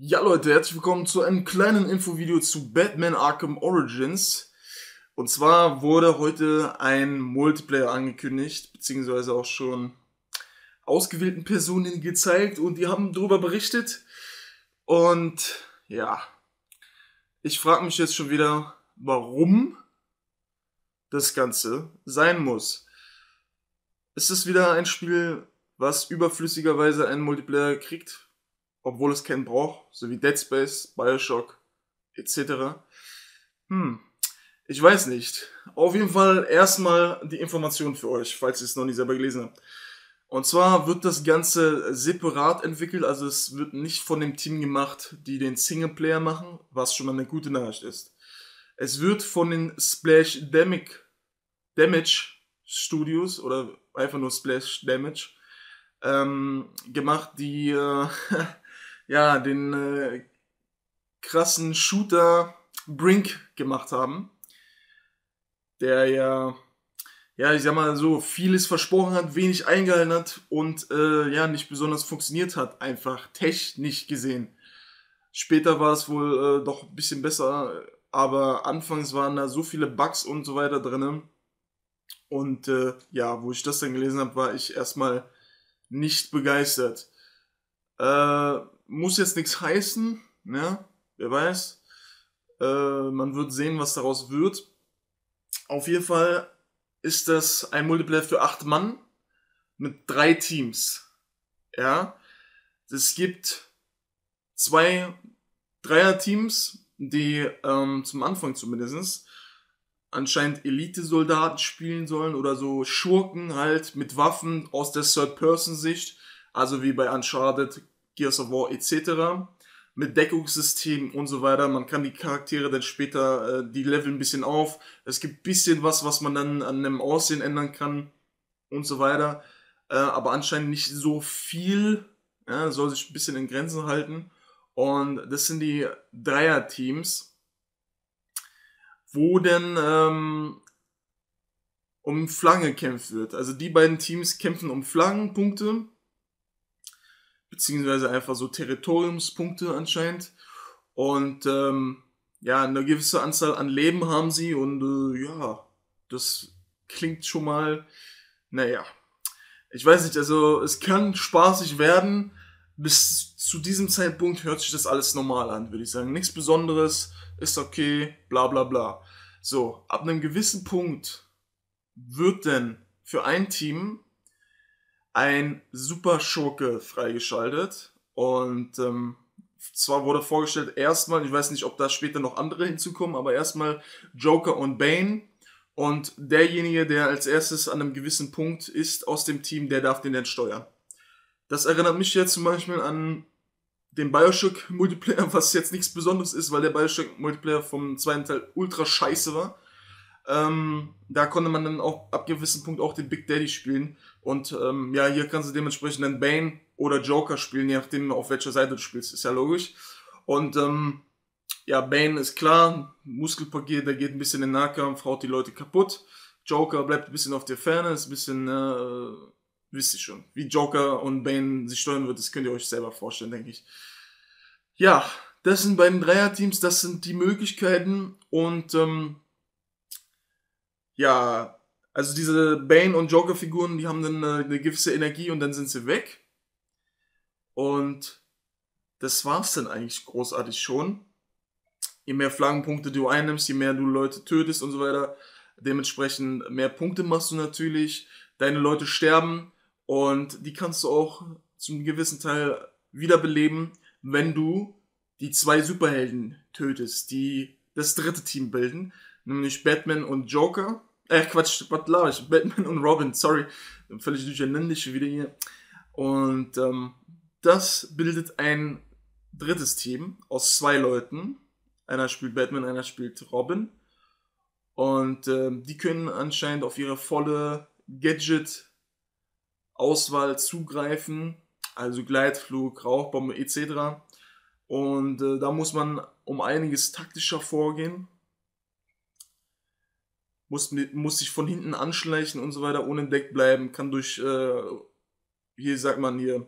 Ja Leute, herzlich willkommen zu einem kleinen Infovideo zu Batman Arkham Origins. Und zwar wurde heute ein Multiplayer angekündigt, beziehungsweise auch schon ausgewählten Personen gezeigt und die haben darüber berichtet. Und ja, ich frage mich jetzt schon wieder, warum das Ganze sein muss. Ist es wieder ein Spiel, was überflüssigerweise einen Multiplayer kriegt? obwohl es keinen braucht, so wie Dead Space, Bioshock etc. Hm, ich weiß nicht. Auf jeden Fall erstmal die Information für euch, falls ihr es noch nicht selber gelesen habt. Und zwar wird das Ganze separat entwickelt, also es wird nicht von dem Team gemacht, die den Singleplayer machen, was schon mal eine gute Nachricht ist. Es wird von den Splash Damage, Damage Studios oder einfach nur Splash Damage ähm, gemacht, die äh, ja, den äh, krassen Shooter Brink gemacht haben, der ja, ja, ich sag mal so, vieles versprochen hat, wenig eingehalten hat und äh, ja, nicht besonders funktioniert hat, einfach technisch gesehen. Später war es wohl äh, doch ein bisschen besser, aber anfangs waren da so viele Bugs und so weiter drin. Und äh, ja, wo ich das dann gelesen habe, war ich erstmal nicht begeistert. Äh, muss jetzt nichts heißen, ne? wer weiß. Äh, man wird sehen, was daraus wird. Auf jeden Fall ist das ein Multiplayer für acht Mann mit drei Teams. Ja, es gibt zwei Dreier-Teams, die ähm, zum Anfang zumindest anscheinend Elite-Soldaten spielen sollen oder so Schurken halt mit Waffen aus der Third-Person-Sicht, also wie bei Uncharted Gears of War etc. Mit Deckungssystem und so weiter. Man kann die Charaktere dann später, äh, die Level ein bisschen auf. Es gibt ein bisschen was, was man dann an dem Aussehen ändern kann und so weiter. Äh, aber anscheinend nicht so viel. Ja, soll sich ein bisschen in Grenzen halten. Und das sind die Dreier-Teams, wo denn ähm, um Flaggen gekämpft wird. Also die beiden Teams kämpfen um Flaggenpunkte beziehungsweise einfach so Territoriumspunkte anscheinend. Und ähm, ja, eine gewisse Anzahl an Leben haben sie und äh, ja, das klingt schon mal, naja, ich weiß nicht, also es kann spaßig werden. Bis zu diesem Zeitpunkt hört sich das alles normal an, würde ich sagen. Nichts Besonderes, ist okay, bla bla bla. So, ab einem gewissen Punkt wird denn für ein Team ein Super Schurke freigeschaltet. Und ähm, zwar wurde vorgestellt erstmal, ich weiß nicht, ob da später noch andere hinzukommen, aber erstmal Joker und Bane. Und derjenige, der als erstes an einem gewissen Punkt ist aus dem Team, der darf den dann steuern. Das erinnert mich jetzt zum Beispiel an den Bioshock Multiplayer, was jetzt nichts Besonderes ist, weil der Bioshock Multiplayer vom zweiten Teil ultra scheiße war. Ähm, da konnte man dann auch ab gewissen Punkt auch den Big Daddy spielen. Und ähm, ja, hier kannst du dementsprechend dann Bane oder Joker spielen, je nachdem, auf welcher Seite du spielst, ist ja logisch. Und ähm, ja, Bane ist klar, Muskelpaket, der geht ein bisschen in den Nahkampf, haut die Leute kaputt. Joker bleibt ein bisschen auf der Ferne, ist ein bisschen, äh, wisst ihr schon, wie Joker und Bane sich steuern wird, das könnt ihr euch selber vorstellen, denke ich. Ja, das sind bei den Dreierteams, das sind die Möglichkeiten und ähm, ja, also diese Bane- und Joker-Figuren, die haben dann eine, äh, eine, gewisse Energie und dann sind sie weg. Und das war's dann eigentlich großartig schon. Je mehr Flaggenpunkte du einnimmst, je mehr du Leute tötest und so weiter, dementsprechend mehr Punkte machst du natürlich. Deine Leute sterben und die kannst du auch zum gewissen Teil wiederbeleben, wenn du die zwei Superhelden tötest, die das dritte Team bilden nämlich Batman und Joker. Äh, Quatsch, was laber ich? Batman und Robin, sorry. Völlig durcheinander wieder hier. Und ähm, das bildet ein drittes Team aus zwei Leuten. Einer spielt Batman, einer spielt Robin. Und ähm, die können anscheinend auf ihre volle Gadget-Auswahl zugreifen. Also Gleitflug, Rauchbombe etc. Und äh, da muss man um einiges taktischer vorgehen muss, muss sich von hinten anschleichen und so weiter, unentdeckt bleiben, kann durch, äh, hier sagt man hier,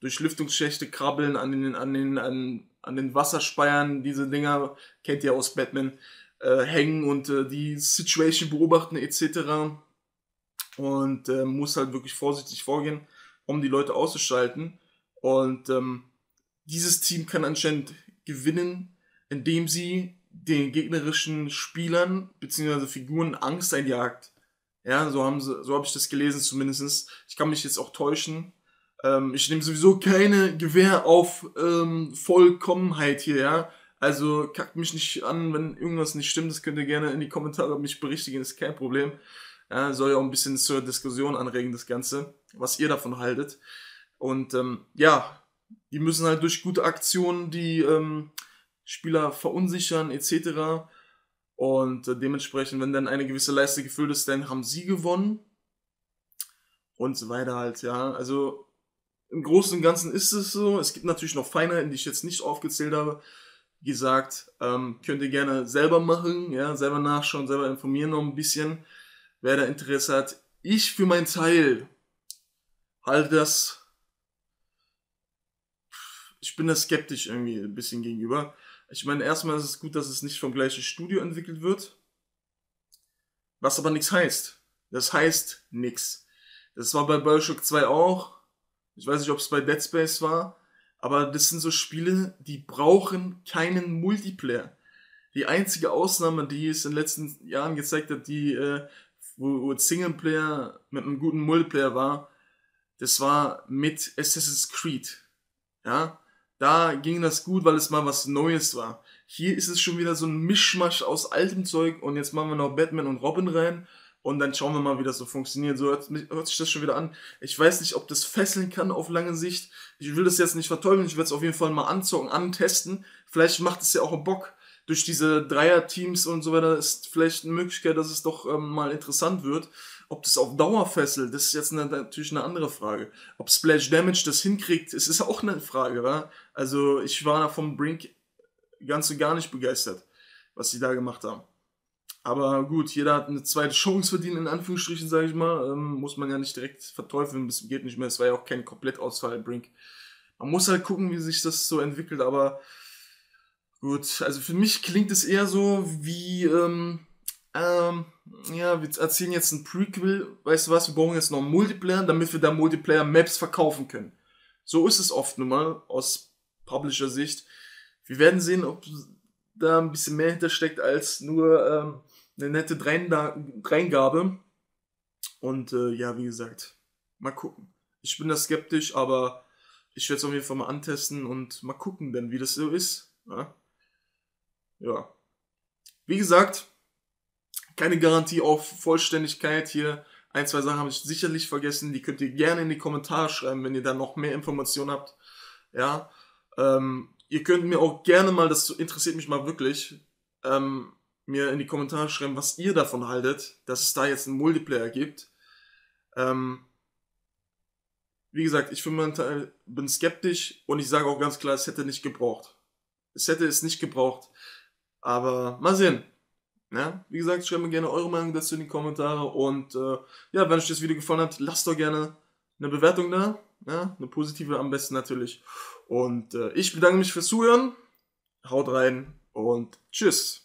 durch Lüftungsschächte krabbeln, an den, an den, an, an den Wasserspeiern, diese Dinger, kennt ihr aus Batman, äh, hängen und äh, die Situation beobachten etc. Und äh, muss halt wirklich vorsichtig vorgehen, um die Leute auszuschalten. Und ähm, dieses Team kann anscheinend gewinnen, indem sie den gegnerischen Spielern bzw. Figuren Angst einjagt. Ja, so haben sie, so habe ich das gelesen zumindest. Ich kann mich jetzt auch täuschen. Ähm, ich nehme sowieso keine Gewehr auf ähm, Vollkommenheit hier, ja. Also kackt mich nicht an, wenn irgendwas nicht stimmt. Das könnt ihr gerne in die Kommentare mich berichtigen, ist kein Problem. Ja, soll ja auch ein bisschen zur Diskussion anregen, das Ganze, was ihr davon haltet. Und ähm, ja, die müssen halt durch gute Aktionen die ähm, Spieler verunsichern etc. Und äh, dementsprechend, wenn dann eine gewisse Leiste gefüllt ist, dann haben sie gewonnen. Und so weiter halt, ja. Also im Großen und Ganzen ist es so. Es gibt natürlich noch Feinheiten, die ich jetzt nicht aufgezählt habe. Wie gesagt, ähm, könnt ihr gerne selber machen, ja, selber nachschauen, selber informieren noch ein bisschen, wer da Interesse hat. Ich für meinen Teil halte das. Ich bin da skeptisch irgendwie ein bisschen gegenüber. Ich meine, erstmal ist es gut, dass es nicht vom gleichen Studio entwickelt wird. Was aber nichts heißt. Das heißt nichts. Das war bei Bioshock 2 auch. Ich weiß nicht, ob es bei Dead Space war. Aber das sind so Spiele, die brauchen keinen Multiplayer. Die einzige Ausnahme, die es in den letzten Jahren gezeigt hat, die, äh, wo, wo Singleplayer mit einem guten Multiplayer war, das war mit Assassin's Creed. Ja, da ging das gut, weil es mal was Neues war. Hier ist es schon wieder so ein Mischmasch aus altem Zeug und jetzt machen wir noch Batman und Robin rein und dann schauen wir mal, wie das so funktioniert. So hört, sich das schon wieder an. Ich weiß nicht, ob das fesseln kann auf lange Sicht. Ich will das jetzt nicht verteufeln. Ich werde es auf jeden Fall mal anzocken, antesten. Vielleicht macht es ja auch Bock. Durch diese Dreier-Teams und so weiter ist vielleicht eine Möglichkeit, dass es doch ähm, mal interessant wird. Ob das auf Dauer fesselt, das ist jetzt eine, natürlich eine andere Frage. Ob Splash Damage das hinkriegt, ist, ist auch eine Frage. Wa? Also ich war vom Brink ganz und gar nicht begeistert, was sie da gemacht haben. Aber gut, jeder hat eine zweite Chance verdient, in Anführungsstrichen, sage ich mal. Ähm, muss man ja nicht direkt verteufeln, bis geht nicht mehr. Es war ja auch kein Komplettausfall, Brink. Man muss halt gucken, wie sich das so entwickelt, aber gut, also für mich klingt es eher so wie ähm, ähm, ja, wir erzählen jetzt ein Prequel, weißt du was, wir brauchen jetzt noch einen Multiplayer, damit wir da Multiplayer-Maps verkaufen können. So ist es oft nun mal, aus Publisher-Sicht. Wir werden sehen, ob da ein bisschen mehr hintersteckt als nur ähm, eine nette Reingabe. Und äh, ja, wie gesagt, mal gucken. Ich bin da skeptisch, aber ich werde es auf jeden Fall mal antesten und mal gucken, denn wie das so ist. Ja. Ne? ja. Wie gesagt, keine Garantie auf Vollständigkeit hier. Ein, zwei Sachen habe ich sicherlich vergessen. Die könnt ihr gerne in die Kommentare schreiben, wenn ihr da noch mehr Informationen habt. Ja. Ähm, ihr könnt mir auch gerne mal, das interessiert mich mal wirklich, ähm, mir in die Kommentare schreiben, was ihr davon haltet, dass es da jetzt einen Multiplayer gibt. Ähm, wie gesagt, ich für meinen Teil bin skeptisch und ich sage auch ganz klar, es hätte nicht gebraucht. Es hätte es nicht gebraucht. Aber mal sehen. Ja, ne? wie gesagt, schreibt mir gerne eure Meinung dazu in die Kommentare. Und äh, ja, wenn euch das Video gefallen hat, lasst doch gerne eine Bewertung da. Ja, ne? eine positive am besten natürlich. Und äh, ich bedanke mich fürs Zuhören. Haut rein und tschüss.